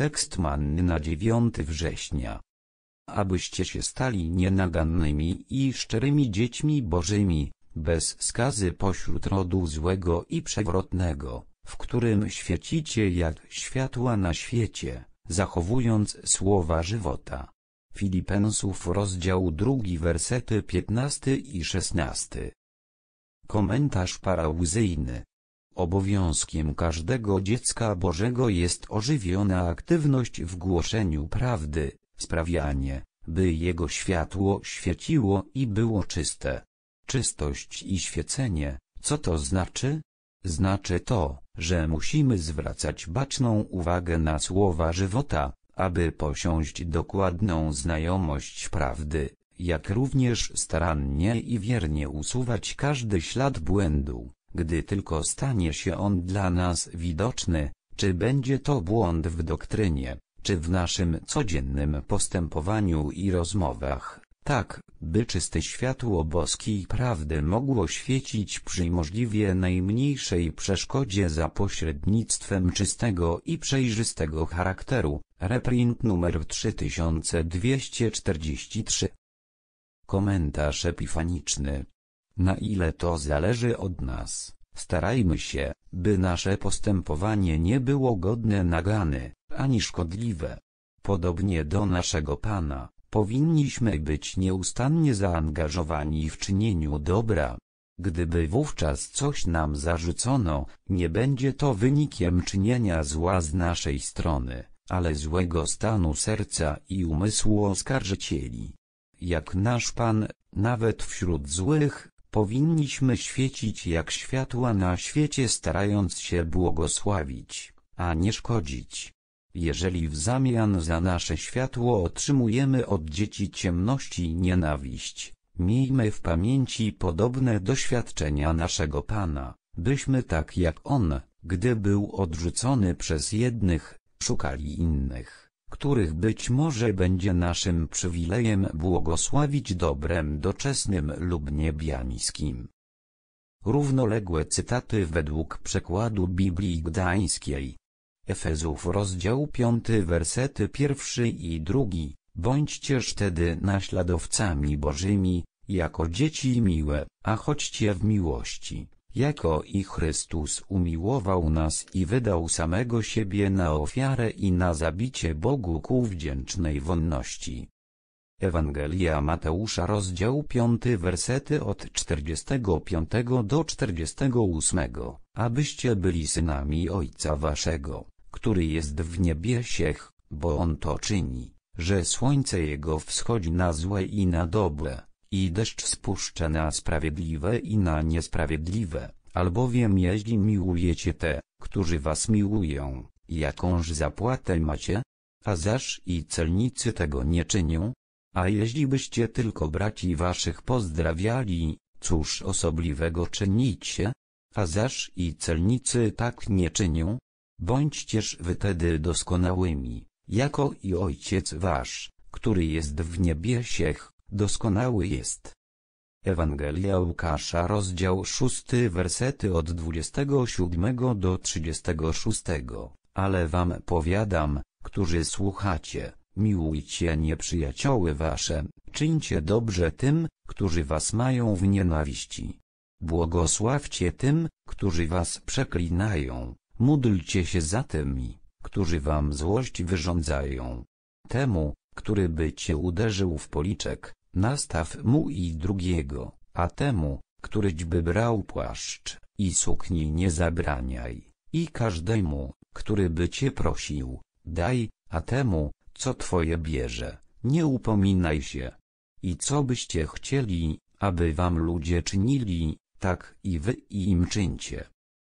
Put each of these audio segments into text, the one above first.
Tekst manny na 9 września. Abyście się stali nienagannymi i szczerymi dziećmi bożymi, bez skazy pośród rodu złego i przewrotnego, w którym świecicie jak światła na świecie, zachowując słowa żywota. Filipensów rozdział 2 wersety 15 i 16. Komentarz parauzyjny Obowiązkiem każdego dziecka Bożego jest ożywiona aktywność w głoszeniu prawdy, sprawianie, by jego światło świeciło i było czyste. Czystość i świecenie, co to znaczy? Znaczy to, że musimy zwracać baczną uwagę na słowa żywota, aby posiąść dokładną znajomość prawdy, jak również starannie i wiernie usuwać każdy ślad błędu gdy tylko stanie się on dla nas widoczny, czy będzie to błąd w doktrynie, czy w naszym codziennym postępowaniu i rozmowach, tak, by czyste światło boskiej prawdy mogło świecić przy możliwie najmniejszej przeszkodzie za pośrednictwem czystego i przejrzystego charakteru, reprint numer 3243. Komentarz epifaniczny na ile to zależy od nas, starajmy się, by nasze postępowanie nie było godne nagany, ani szkodliwe. Podobnie do naszego Pana, powinniśmy być nieustannie zaangażowani w czynieniu dobra. Gdyby wówczas coś nam zarzucono, nie będzie to wynikiem czynienia zła z naszej strony, ale złego stanu serca i umysłu oskarżycieli. Jak nasz Pan, nawet wśród złych, Powinniśmy świecić jak światła na świecie starając się błogosławić, a nie szkodzić. Jeżeli w zamian za nasze światło otrzymujemy od dzieci ciemności i nienawiść, miejmy w pamięci podobne doświadczenia naszego Pana, byśmy tak jak On, gdy był odrzucony przez jednych, szukali innych których być może będzie naszym przywilejem błogosławić dobrem doczesnym lub niebiańskim. Równoległe cytaty według przekładu Biblii Gdańskiej. Efezów rozdział 5 wersety pierwszy i drugi. Bądźcież tedy naśladowcami Bożymi, jako dzieci miłe, a chodźcie w miłości jako i Chrystus umiłował nas i wydał samego siebie na ofiarę i na zabicie Bogu ku wdzięcznej wonności. Ewangelia Mateusza rozdział 5 wersety od 45 do 48, abyście byli synami Ojca Waszego, który jest w niebie siech, bo On to czyni, że słońce Jego wschodzi na złe i na dobre i deszcz spuszczę na sprawiedliwe i na niesprawiedliwe, albowiem jeśli miłujecie te, którzy was miłują, jakąż zapłatę macie? A zaż i celnicy tego nie czynią? A jeśli byście tylko braci waszych pozdrawiali, cóż osobliwego czynicie? A zaż i celnicy tak nie czynią? Bądźcież wy tedy doskonałymi, jako i Ojciec wasz, który jest w niebiesiech, Doskonały jest. Ewangelia Łukasza rozdział 6 wersety od 27 do 36. Ale wam powiadam, którzy słuchacie, miłujcie nieprzyjacioły wasze, czyńcie dobrze tym, którzy was mają w nienawiści. Błogosławcie tym, którzy was przeklinają, módlcie się za tymi, którzy wam złość wyrządzają. Temu, który by cię uderzył w policzek, Nastaw mu i drugiego, a temu, któryćby brał płaszcz i sukni nie zabraniaj, i każdemu, który by cię prosił, daj, a temu, co twoje bierze, nie upominaj się. I co byście chcieli, aby wam ludzie czynili, tak i wy im czyńcie.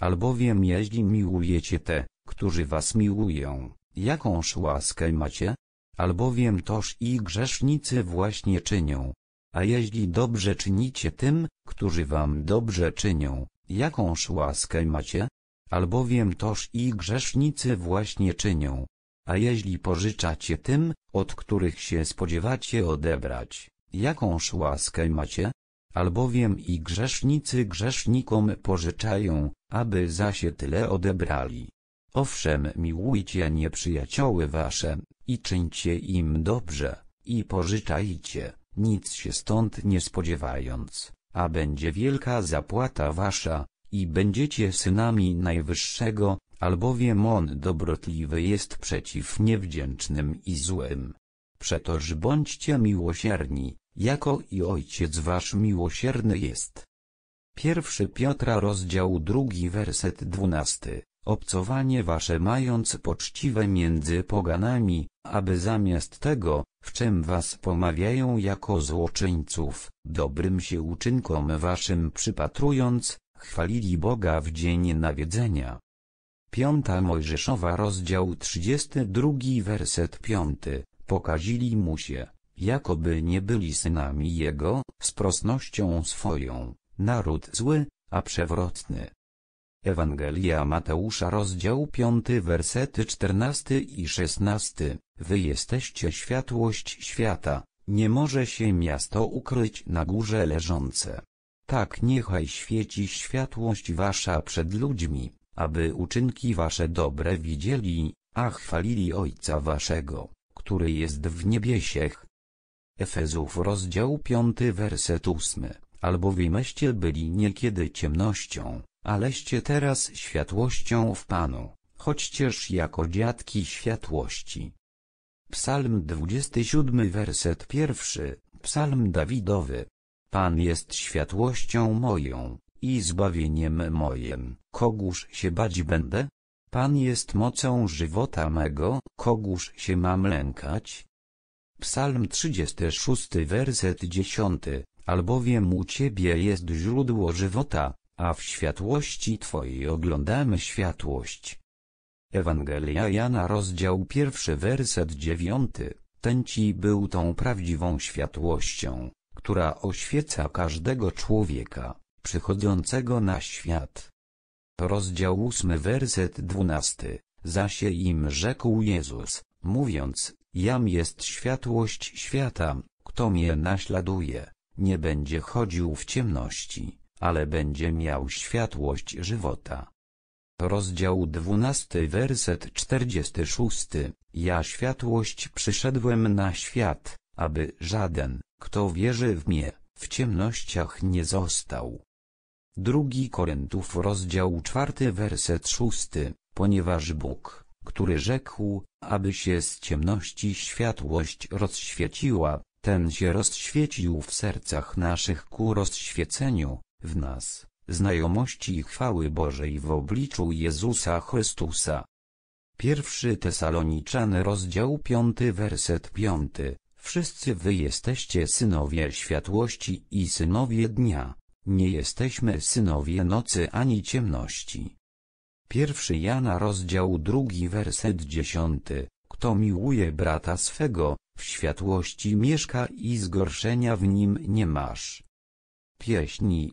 Albowiem jeśli miłujecie te, którzy was miłują, jakąż łaskę macie, albowiem toż i grzesznicy właśnie czynią. A jeśli dobrze czynicie tym, którzy wam dobrze czynią, jakąż łaskę macie? Albowiem toż i grzesznicy właśnie czynią. A jeśli pożyczacie tym, od których się spodziewacie odebrać, jakąż łaskę macie? Albowiem i grzesznicy grzesznikom pożyczają, aby za się tyle odebrali. Owszem miłujcie nieprzyjacioły wasze, i czyńcie im dobrze, i pożyczajcie, nic się stąd nie spodziewając, a będzie wielka zapłata wasza, i będziecie synami Najwyższego, albowiem On dobrotliwy jest przeciw niewdzięcznym i złym. Przetoż bądźcie miłosierni, jako i Ojciec wasz miłosierny jest. Pierwszy Piotra rozdział drugi werset dwunasty obcowanie wasze mając poczciwe między poganami, aby zamiast tego, w czym was pomawiają jako złoczyńców, dobrym się uczynkom waszym przypatrując, chwalili Boga w dzień nawiedzenia. Piąta Mojżeszowa rozdział 32 werset 5, pokazili mu się, jakoby nie byli synami jego, z prosnością swoją, naród zły, a przewrotny Ewangelia Mateusza rozdział 5 wersety 14 i 16, Wy jesteście światłość świata, nie może się miasto ukryć na górze leżące. Tak niechaj świeci światłość wasza przed ludźmi, aby uczynki wasze dobre widzieli, a chwalili Ojca waszego, który jest w niebiesiech. Efezów rozdział 5 werset 8, albowiem byli niekiedy ciemnością, Aleście teraz światłością w Panu, chodźcież jako dziadki światłości. Psalm 27 werset pierwszy, Psalm Dawidowy. Pan jest światłością moją, i zbawieniem mojem, kogóż się bać będę? Pan jest mocą żywota mego, kogóż się mam lękać? Psalm 36 werset 10, albowiem u Ciebie jest źródło żywota, a w światłości Twojej oglądamy światłość. Ewangelia Jana rozdział pierwszy werset dziewiąty, ten Ci był tą prawdziwą światłością, która oświeca każdego człowieka, przychodzącego na świat. Rozdział ósmy werset dwunasty, zasie im rzekł Jezus, mówiąc, Jam jest światłość świata, kto mnie naśladuje, nie będzie chodził w ciemności, ale będzie miał światłość żywota. Rozdział 12 werset 46 Ja światłość przyszedłem na świat, aby żaden, kto wierzy w mnie, w ciemnościach nie został. Drugi Korintów rozdział 4 werset 6 Ponieważ Bóg, który rzekł, aby się z ciemności światłość rozświeciła, ten się rozświecił w sercach naszych ku rozświeceniu, w nas, znajomości i chwały Bożej w obliczu Jezusa Chrystusa. Pierwszy Tesaloniczan rozdział 5 werset 5 Wszyscy wy jesteście synowie światłości i synowie dnia, nie jesteśmy synowie nocy ani ciemności. Pierwszy Jana rozdział drugi werset dziesiąty, kto miłuje brata swego, w światłości mieszka i zgorszenia w nim nie masz. Pieśni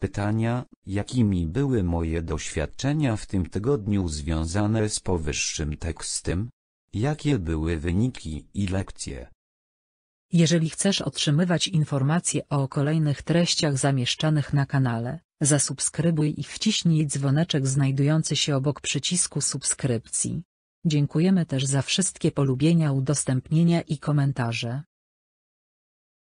Pytania, jakimi były moje doświadczenia w tym tygodniu związane z powyższym tekstem? Jakie były wyniki i lekcje? Jeżeli chcesz otrzymywać informacje o kolejnych treściach zamieszczanych na kanale, zasubskrybuj i wciśnij dzwoneczek znajdujący się obok przycisku subskrypcji. Dziękujemy też za wszystkie polubienia, udostępnienia i komentarze.